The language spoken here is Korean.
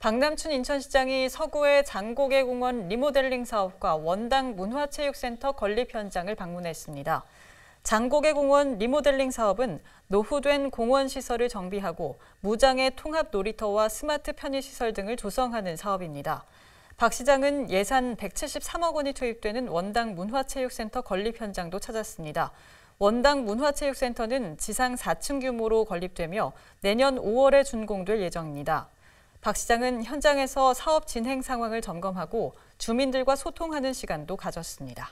박남춘 인천시장이 서구의 장고개 공원 리모델링 사업과 원당 문화체육센터 건립 현장을 방문했습니다. 장고개 공원 리모델링 사업은 노후된 공원 시설을 정비하고 무장의 통합 놀이터와 스마트 편의시설 등을 조성하는 사업입니다. 박 시장은 예산 173억 원이 투입되는 원당 문화체육센터 건립 현장도 찾았습니다. 원당 문화체육센터는 지상 4층 규모로 건립되며 내년 5월에 준공될 예정입니다. 박 시장은 현장에서 사업 진행 상황을 점검하고 주민들과 소통하는 시간도 가졌습니다.